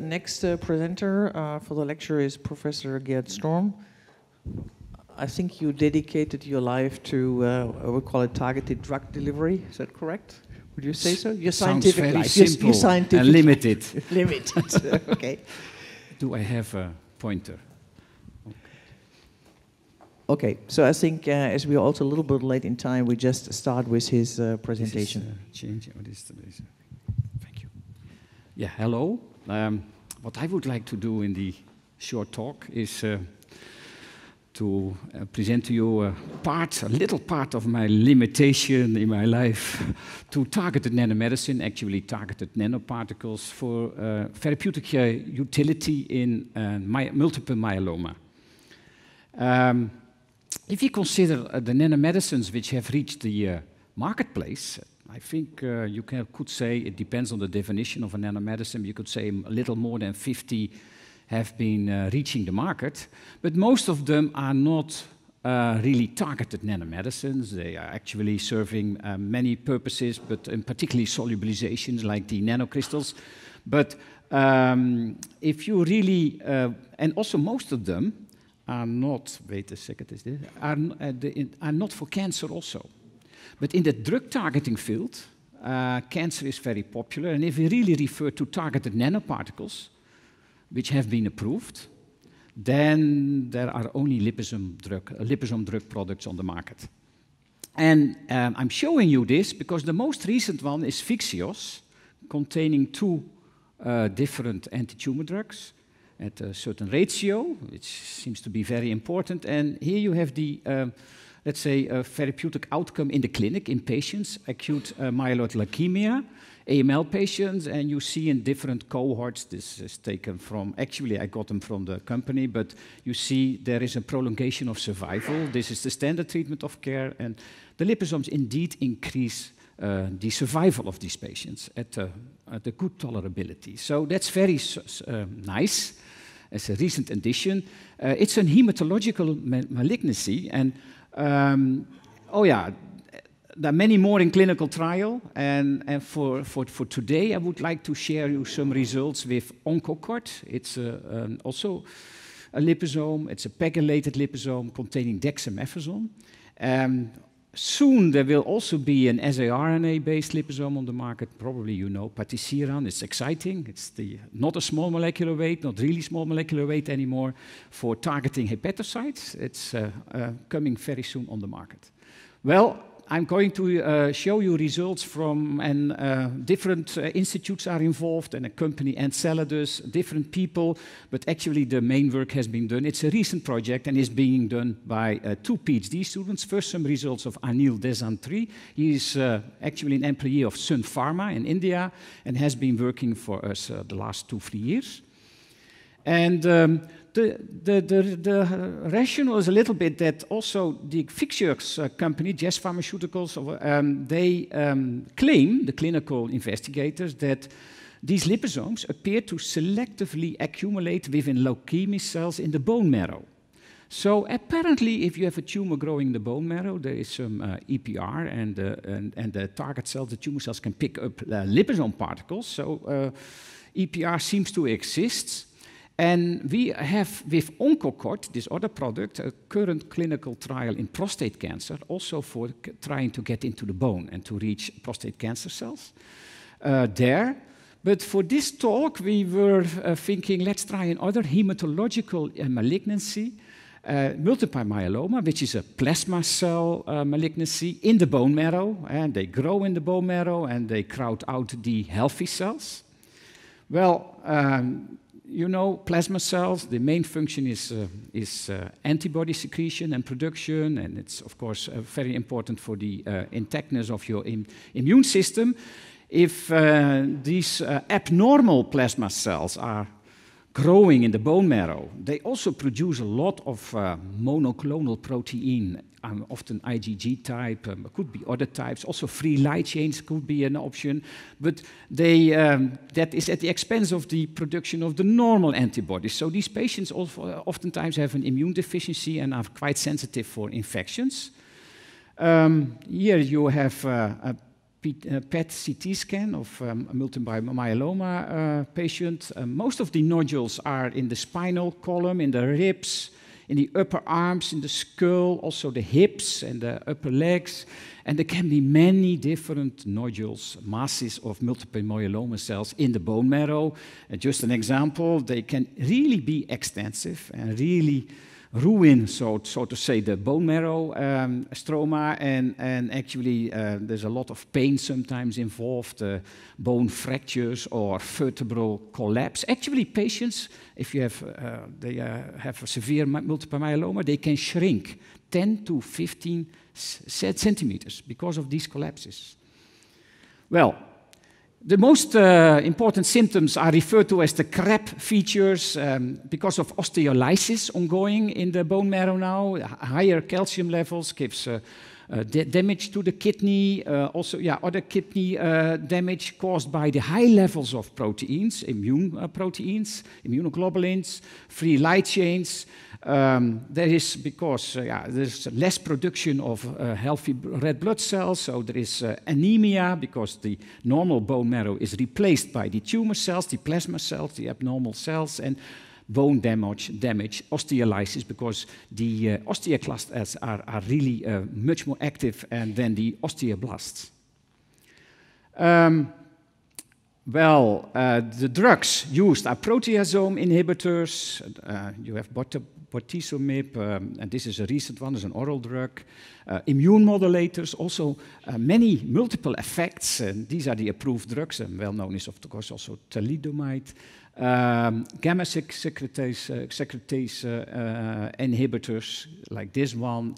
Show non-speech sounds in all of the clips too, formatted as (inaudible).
Next uh, presenter uh, for the lecture is Professor Gerd Storm. I think you dedicated your life to, uh, we call it targeted drug delivery. Is that correct? Would you say so? Your Sounds scientific fairly life. Simple your, scientific and limited. (laughs) limited. okay. Do I have a pointer? Okay, so I think uh, as we are also a little bit late in time, we just start with his uh, presentation. Is, uh, change. What is the Thank you. Yeah, hello. Um, what I would like to do in the short talk is uh, to uh, present to you a part, a little part of my limitation in my life to targeted nanomedicine, actually targeted nanoparticles for uh, therapeutic uh, utility in uh, my multiple myeloma. Um, if you consider uh, the nanomedicines which have reached the marketplace, I think uh, you can, could say it depends on the definition of a nanomedicine. You could say a little more than 50 have been uh, reaching the market, but most of them are not uh, really targeted nanomedicines. They are actually serving uh, many purposes, but in particularly solubilizations like the nanocrystals. But um, if you really, uh, and also most of them are not, wait a second, is this, are, uh, are not for cancer also. But in the drug targeting field, uh, cancer is very popular. And if we really refer to targeted nanoparticles, which have been approved, then there are only liposome drug, uh, liposome drug products on the market. And um, I'm showing you this because the most recent one is Fixios, containing two uh, different anti-tumor drugs at a certain ratio, which seems to be very important. And here you have the um, let's say, a therapeutic outcome in the clinic in patients, acute uh, myeloid leukemia, AML patients, and you see in different cohorts, this is taken from, actually I got them from the company, but you see there is a prolongation of survival. This is the standard treatment of care, and the liposomes indeed increase uh, the survival of these patients at, uh, at a good tolerability. So that's very uh, nice as a recent addition. Uh, it's a hematological ma malignancy, and um, oh yeah, there are many more in clinical trial. And, and for, for, for today, I would like to share you some results with Oncocort. It's a, uh, um, also a liposome. It's a pegylated liposome containing dexamethasone. Um, Soon there will also be an saRNA-based liposome on the market. Probably you know patisiran. It's exciting. It's the, not a small molecular weight, not really small molecular weight anymore for targeting hepatocytes. It's uh, uh, coming very soon on the market. Well, I'm going to uh, show you results from, and uh, different uh, institutes are involved, and a company, Enceladus, different people, but actually the main work has been done. It's a recent project and is being done by uh, two PhD students. First, some results of Anil Desantri. He is uh, actually an employee of Sun Pharma in India and has been working for us uh, the last two, three years. And um, the, the, the, the, rationale is a little bit that also the Fixier's uh, company, Jazz Pharmaceuticals, um, they um, claim, the clinical investigators, that these liposomes appear to selectively accumulate within leukemia cells in the bone marrow. So apparently, if you have a tumor growing in the bone marrow, there is some uh, EPR, and, uh, and, and the target cells, the tumor cells, can pick up uh, liposome particles. So uh, EPR seems to exist. And we have, with Oncocort, this other product, a current clinical trial in prostate cancer, also for trying to get into the bone and to reach prostate cancer cells uh, there. But for this talk, we were uh, thinking, let's try another hematological uh, malignancy, uh, multiple myeloma, which is a plasma cell uh, malignancy in the bone marrow, and they grow in the bone marrow and they crowd out the healthy cells. Well, um, you know, plasma cells, the main function is, uh, is uh, antibody secretion and production, and it's, of course, uh, very important for the uh, intactness of your Im immune system. If uh, these uh, abnormal plasma cells are growing in the bone marrow. They also produce a lot of uh, monoclonal protein, um, often IgG type, um, could be other types. Also free light chains could be an option, but they, um, that is at the expense of the production of the normal antibodies. So these patients also, uh, oftentimes have an immune deficiency and are quite sensitive for infections. Um, here you have uh, a Eh, PET CT scan of um, a multiple myeloma uh, patient. Uh, most of the nodules are in the spinal column, in the ribs, in the upper arms, in the skull, also the hips and the upper legs. And there can be many different nodules, masses of multiple myeloma cells in the bone marrow. just an example, they can really be extensive and really ruin, so, so to say, the bone marrow um, stroma. And, and actually, uh, there's a lot of pain sometimes involved, uh, bone fractures or vertebral collapse. Actually, patients, if you have, uh, they uh, have severe multiple myeloma, they can shrink 10 to 15 centimeters because of these collapses. Well, the most uh, important symptoms are referred to as the CRAB features um, because of osteolysis ongoing in the bone marrow now. Higher calcium levels gives uh, uh, damage to the kidney, uh, also yeah, other kidney uh, damage caused by the high levels of proteins, immune uh, proteins, immunoglobulins, free light chains, um, there is, because uh, yeah, there's less production of uh, healthy red blood cells, so there is uh, anemia because the normal bone marrow is replaced by the tumor cells, the plasma cells, the abnormal cells, and bone damage, damage osteolysis, because the uh, osteoclasts are, are really uh, much more active than the osteoblasts. Um, well, uh, the drugs used are proteasome inhibitors. Uh, you have bortezomib, um, and this is a recent one, is an oral drug, uh, immune modulators, also uh, many multiple effects, and these are the approved drugs, and well known is of course also thalidomide, um, gamma secretase, uh, secretase uh, uh, inhibitors like this one,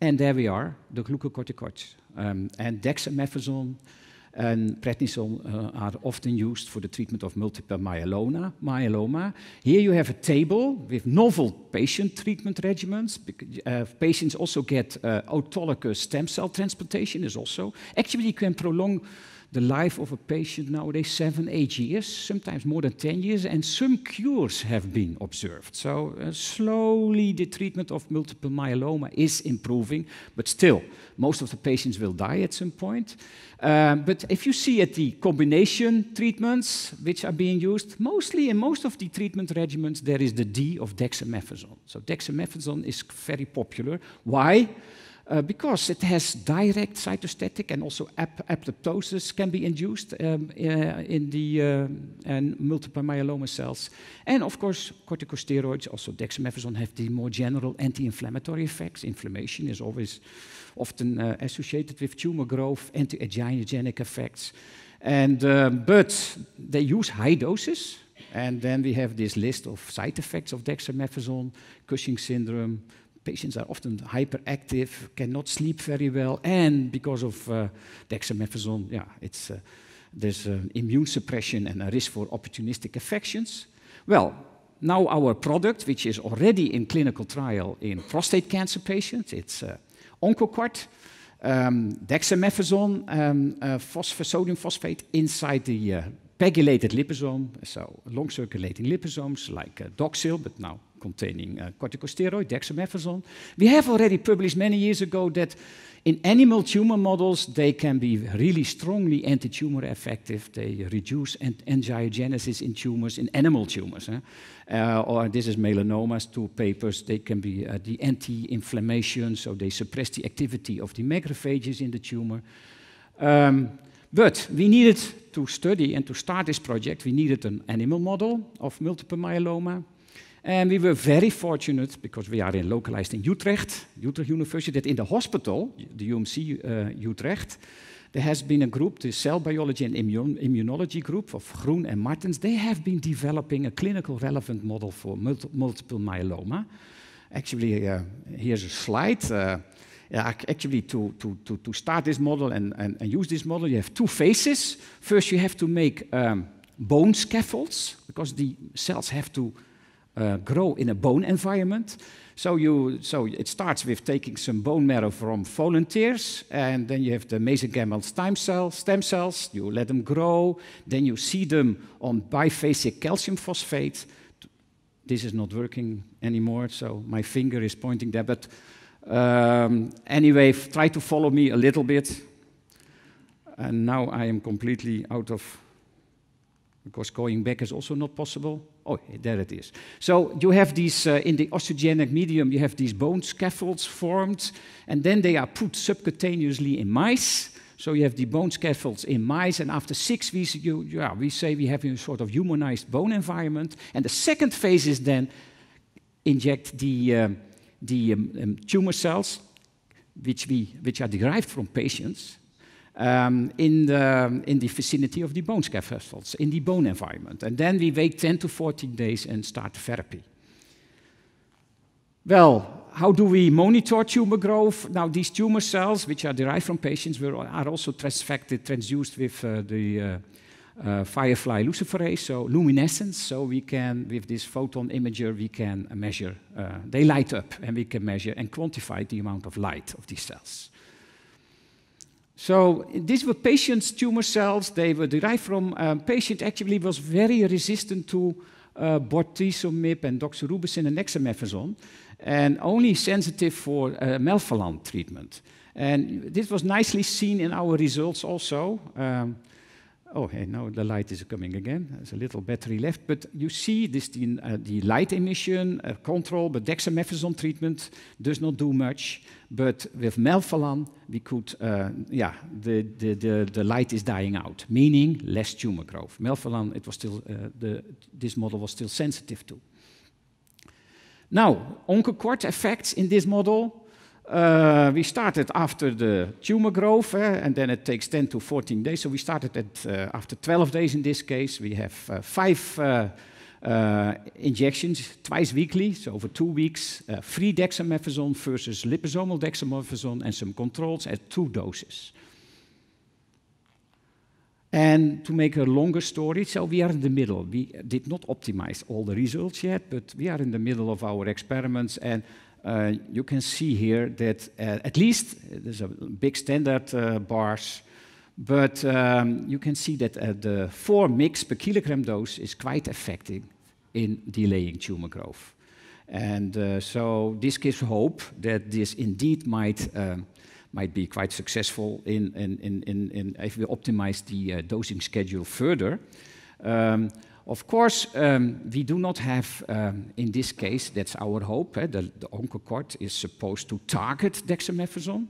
and there we are, the glucocorticoids, um, and dexamethasone, and prednisone uh, are often used for the treatment of multiple myeloma, myeloma. Here you have a table with novel patient treatment regimens. Uh, patients also get eh, autologous stem cell transplantation is also. Actually, you can prolong the life of a patient nowadays, seven, eight years, sometimes more than 10 years, and some cures have been observed. So uh, slowly the treatment of multiple myeloma is improving, but still, most of the patients will die at some point. Um, but if you see at the combination treatments which are being used, mostly in most of the treatment regimens, there is the D of dexamethasone. So dexamethasone is very popular. Why? uh, because it has direct cytostatic and also ap apoptosis can be induced um, uh, in the uh, and multiple myeloma cells. And of course, corticosteroids, also dexamethasone, have the more general anti-inflammatory effects. Inflammation is always often uh, associated with tumor growth, anti-angiogenic effects. And, um, but they use high doses, and then we have this list of side effects of dexamethasone, Cushing syndrome, patients are often hyperactive, cannot sleep very well, and because of uh, dexamethasone, yeah, it's, uh, there's immune suppression and a risk for opportunistic infections. Well, now our product, which is already in clinical trial in prostate cancer patients, it's uh, Oncoquart, um, dexamethasone, um, uh, sodium phosphate inside the uh, pegylated liposome, so long circulating liposomes like uh, Doxil, but now containing uh, corticosteroid, dexamethasone. We have already published many years ago that in animal tumor models, they can be really strongly anti-tumor effective. They reduce angiogenesis in tumors, in animal tumors. Eh? Uh, or this is melanomas, two papers. They can be uh, the anti-inflammation, so they suppress the activity of the macrophages in the tumor. Um, but we needed to study and to start this project, we needed an animal model of multiple myeloma. And we were very fortunate because we are in localized in Utrecht, Utrecht University, that in the hospital, the UMC uh, Utrecht, there has been a group, the cell biology and immun immunology group of Groen and Martens. They have been developing a clinical relevant model for multiple myeloma. Actually, uh, here's a slide. Uh, actually, to, to, to, to start this model and, and, and use this model, you have two phases. First, you have to make um, bone scaffolds because the cells have to Eh, grow in a bone environment. So, you, so it starts with taking some bone marrow from volunteers, and then you have the mesenchymal stem cells, stem cells. You let them grow. Then you seed them on biphasic calcium phosphate. This is not working anymore, so my finger is pointing there. But um, anyway, try to follow me a little bit. And now I am completely out of, because going back is also not possible. Oh, there it is. So you have these, uh, in the osteogenic medium, you have these bone scaffolds formed, and then they are put subcutaneously in mice. So you have the bone scaffolds in mice, and after six weeks, you, yeah, we say we have a sort of humanized bone environment. And the second phase is then inject the, um, the um, um, tumor cells, which, we, which are derived from patients, um, in, the, in the vicinity of the bone scar vessels, in the bone environment. And then we wait 10 to 14 days and start therapy. Well, how do we monitor tumor growth? Now, these tumor cells, which are derived from patients, were, are also transfected, transduced with uh, the uh, uh, firefly luciferase, so luminescence. So we can, with this photon imager, we can measure. they uh, light up, and we can measure and quantify the amount of light of these cells. So these were patients' tumor cells. They were derived from um, patient actually was very resistant to uh, bortezomib and doxorubicin and dexamethasone, and only sensitive for uh, melphalan treatment. And this was nicely seen in our results also. Um, Oh, hey, now the light is coming again. There's a little battery left, but you see this the, uh, the light emission uh, control, but dexamethasone treatment does not do much. But with melphalan, we could, uh, yeah, the, the, the, the, light is dying out, meaning less tumor growth. Melphalan, it was still, uh, the, this model was still sensitive to. Now, Oncoquart effects in this model, uh, we started after the tumor growth, and then it takes 10 to 14 days. So we started at, uh, after 12 days in this case. We have uh, five injections twice weekly, so over two weeks, free dexamethasone versus liposomal dexamethasone, and some controls at two doses. And to make a longer story, so we are in the middle. We did not optimize all the results yet, but we are in the middle of our experiments. And uh, you can see here that uh, at least uh, there's a big standard uh, bars, but um, you can see that the 4 mix per kilogram dose is quite effective in delaying tumor growth. And so this gives hope that this indeed might might be quite successful in, in, in, in, if we optimize the uh, dosing schedule further. Um, of course, um, we do not have, um, in this case, that's our hope, eh, the, the Oncocourt is supposed to target dexamethasone,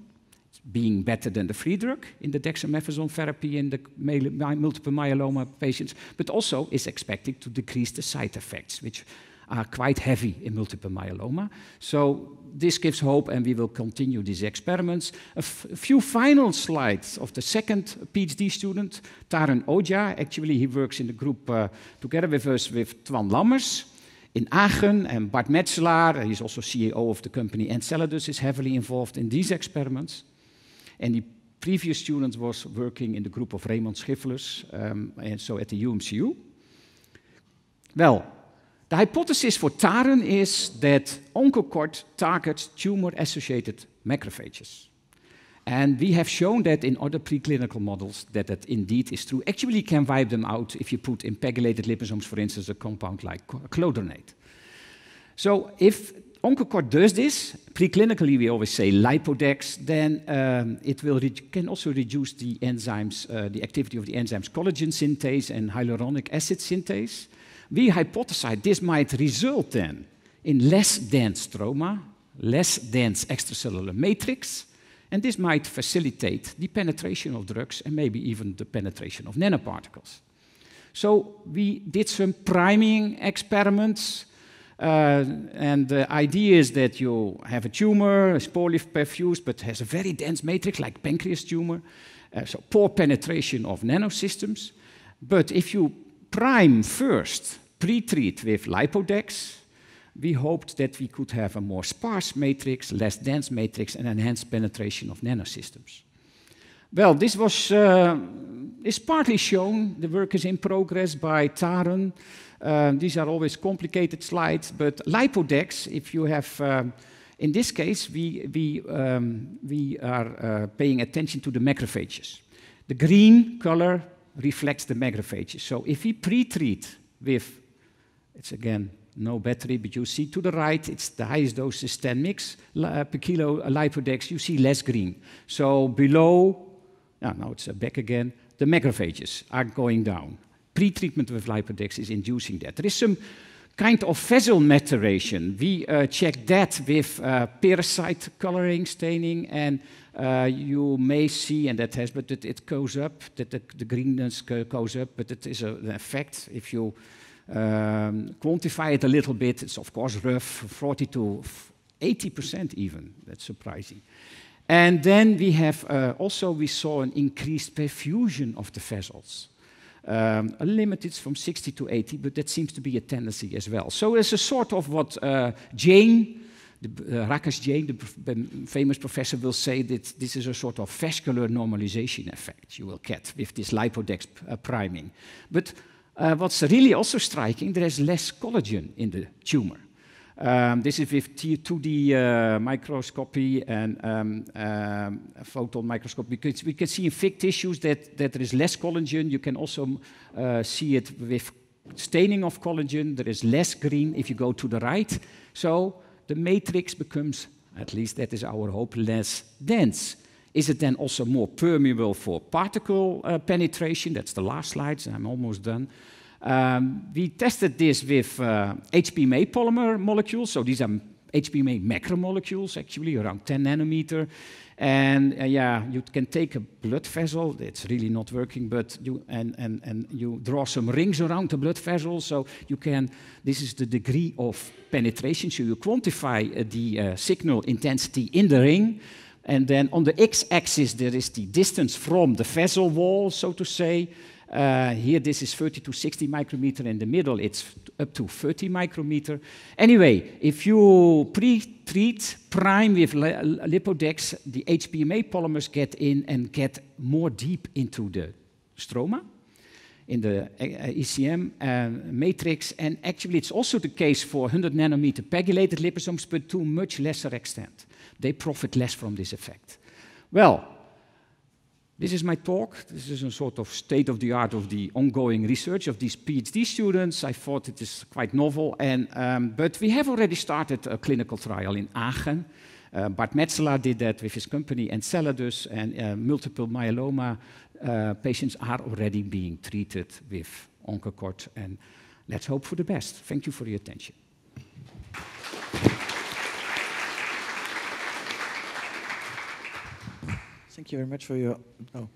being better than the free drug in the dexamethasone therapy in the multiple myeloma patients, but also is expected to decrease the side effects, which are quite heavy in multiple myeloma. So this gives hope, and we will continue these experiments. A, few final slides of the second PhD student, Taran Oja. Actually, he works in the group uh, together with us with Twan Lammers in Aachen and Bart Metzelaar. He's also CEO of the company Enceladus is heavily involved in these experiments. And the previous student was working in the group of Raymond Schifflers, um, and so at the UMCU. Well, The hypothesis for Taran is that Oncocort targets tumor-associated macrophages. And we have shown that in other preclinical models that that indeed is true. Actually, you can wipe them out if you put in pegylated liposomes, for instance, a compound like clodronate. So if Oncocord does this, preclinically we always say lipodex, then um, it will can also reduce the enzymes, uh, the activity of the enzymes collagen synthase and hyaluronic acid synthase we hypothesized this might result then in less dense stroma, less dense extracellular matrix, and this might facilitate the penetration of drugs and maybe even the penetration of nanoparticles. So we did some priming experiments, uh, and the idea is that you have a tumor, a spore leaf perfused, but has a very dense matrix like pancreas tumor, uh, so poor penetration of nanosystems. But if you prime first pre-treat with lipodex, we hoped that we could have a more sparse matrix, less dense matrix, and enhanced penetration of nanosystems. Well, this was uh, is partly shown. The work is in progress by Tarun. Uh, these are always complicated slides, but lipodex, if you have, um, in this case, we, we, um, we are uh, paying attention to the macrophages. The green color reflects the macrophages. So if we pre-treat with, it's again no battery, but you see to the right, it's the highest dose is 10 mix uh, per kilo uh, lipodex, you see less green. So below, ah, now it's uh, back again, the macrophages are going down. Pre-treatment with lipodex is inducing that. There is some kind of vessel maturation. We uh, check that with uh, parasite coloring staining, and uh, you may see, and that has, but it, it goes up, that the, the, greenness goes up, but it is a, an effect. If you um, quantify it a little bit, it's of course rough, 40 to 80% even. That's surprising. And then we have uh, also, we saw an increased perfusion of the vessels. Um, limited from 60 to 80, but that seems to be a tendency as well. So it's a sort of what uh, Jane, the, uh, Rakesh Jain, the famous professor, will say that this is a sort of vascular normalization effect you will get with this lipodex uh, priming. But uh, what's really also striking, there is less collagen in the tumor. Um, this is with 2D uh, microscopy and um, um, photon microscopy. Because we can see in thick tissues that, that there is less collagen. You can also uh, see it with staining of collagen. There is less green if you go to the right. So the matrix becomes, at least that is our hope, less dense. Is it then also more permeable for particle uh, penetration? That's the last slide, so I'm almost done. Um, we tested this with uh, HPMA polymer molecules. So these are HPMA macromolecules, actually, around 10 nanometer. And uh, yeah, you can take a blood vessel. It's really not working, but you and, and, and you draw some rings around the blood vessel, so you can. This is the degree of penetration. So you quantify uh, the uh, signal intensity in the ring, and then on the x-axis there is the distance from the vessel wall, so to say. Uh, here, this is 30 to 60 micrometer. In the middle, it's up to 30 micrometer. Anyway, if you pre-treat, prime with Lipodex, the HPMA polymers get in and get more deep into the stroma, in the uh, uh, ECM uh, matrix. And actually, it's also the case for 100 nanometer pegylated liposomes, but to much lesser extent. They profit less from this effect. Well, this is my talk. This is a sort of state of the art of the ongoing research of these PhD students. I thought it is quite novel. And, um, but we have already started a clinical trial in Aachen. Uh, Bart Metzler did that with his company Enceladus, and uh, multiple myeloma uh, patients are already being treated with Oncocord. And let's hope for the best. Thank you for your attention. Thank you very much for your. Oh,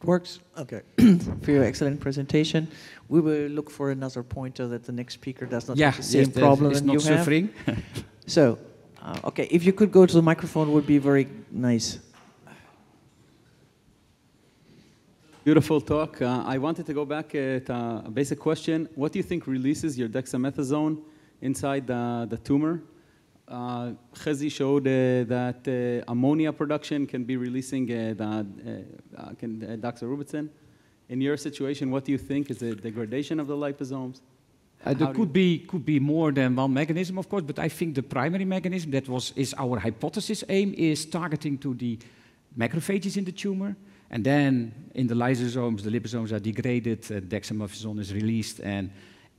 it works. Okay, (clears throat) for your excellent presentation. We will look for another pointer that the next speaker does not yeah, have the same yes, problem you suffering. have. (laughs) so, uh, okay, if you could go to the microphone, would be very nice. Beautiful talk. Uh, I wanted to go back at uh, a basic question. What do you think releases your dexamethasone inside the, the tumor? uh, showed uh, that uh, ammonia production can be releasing uh, the, uh, uh, can, doxorubicin. In your situation, what do you think? Is it degradation of the liposomes? there could be, could be more than one mechanism, of course, but I think the primary mechanism that was, is our hypothesis aim is targeting to the macrophages in the tumor. And then in the lysosomes, the liposomes are degraded, dexamethasone is released, and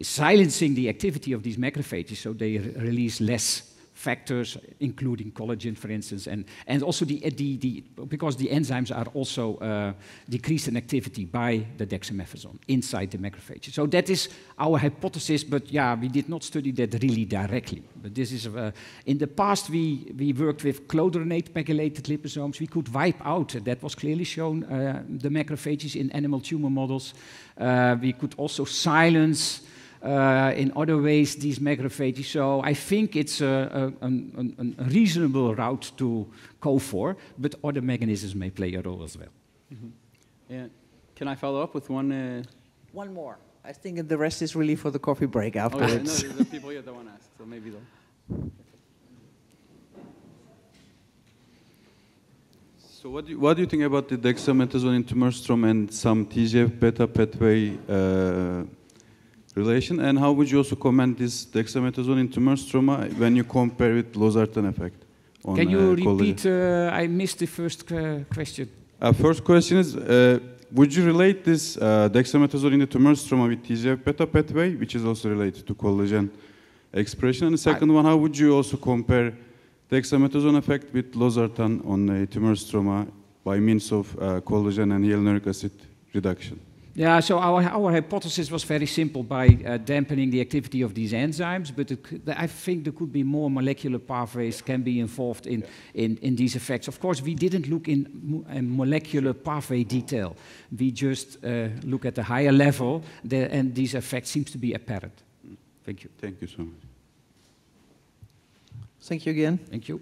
silencing the activity of these macrophages so they release less factors, including collagen, for instance, and, and also the, the, the, because the enzymes are also uh, decreased in activity by the dexamethasone inside the macrophages. So that is our hypothesis, but yeah, we did not study that really directly. But this is, uh, in the past, we, we worked with clodronate pegylated liposomes. We could wipe out, that was clearly shown, uh, the macrophages in animal tumor models. Uh, we could also silence uh, in other ways these macrophages. So I think it's a, a, a, a, reasonable route to go for, but other mechanisms may play a role as well. Mm -hmm. yeah. Can I follow up with one? Uh... One more. I think the rest is really for the coffee break oh, afterwards. no, the people here that want to ask, so maybe they'll. So what do, you, what do you think about the dexamethasone in tumor and some TGF-beta pathway uh, relation? And how would you also comment this dexamethasone in tumor stroma when you compare with losartan effect? On, Can you uh, repeat? Uh, I missed the first question. Uh, first question is, would you relate this dexamethasone in the tumor stroma with TGF-beta pathway, which is also related to collagen expression? And the second I one, how would you also compare dexamethasone effect with losartan on the tumor stroma by means of uh, collagen and hyaluronic acid reduction? Yeah, so our, our hypothesis was very simple by uh, dampening the activity of these enzymes, but it, I think there could be more molecular pathways can be involved in, yeah. in, in these effects. Of course, we didn't look in, in molecular pathway detail. We just uh, look at the higher level, and these effects seems to be apparent. Mm. Thank you. Thank you so much. Thank you again. Thank you.